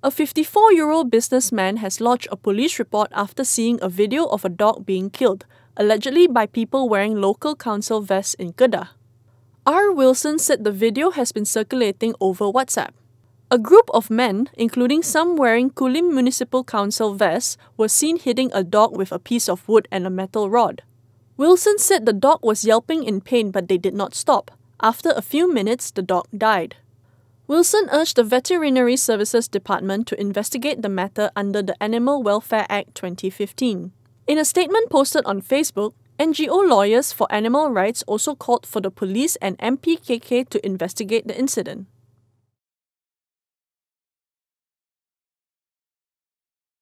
A 54 year old businessman has lodged a police report after seeing a video of a dog being killed, allegedly by people wearing local council vests in Kedah. R. Wilson said the video has been circulating over WhatsApp. A group of men, including some wearing Kulim Municipal Council vests, were seen hitting a dog with a piece of wood and a metal rod. Wilson said the dog was yelping in pain but they did not stop. After a few minutes, the dog died. Wilson urged the Veterinary Services Department to investigate the matter under the Animal Welfare Act 2015. In a statement posted on Facebook, NGO lawyers for animal rights also called for the police and MPKK to investigate the incident.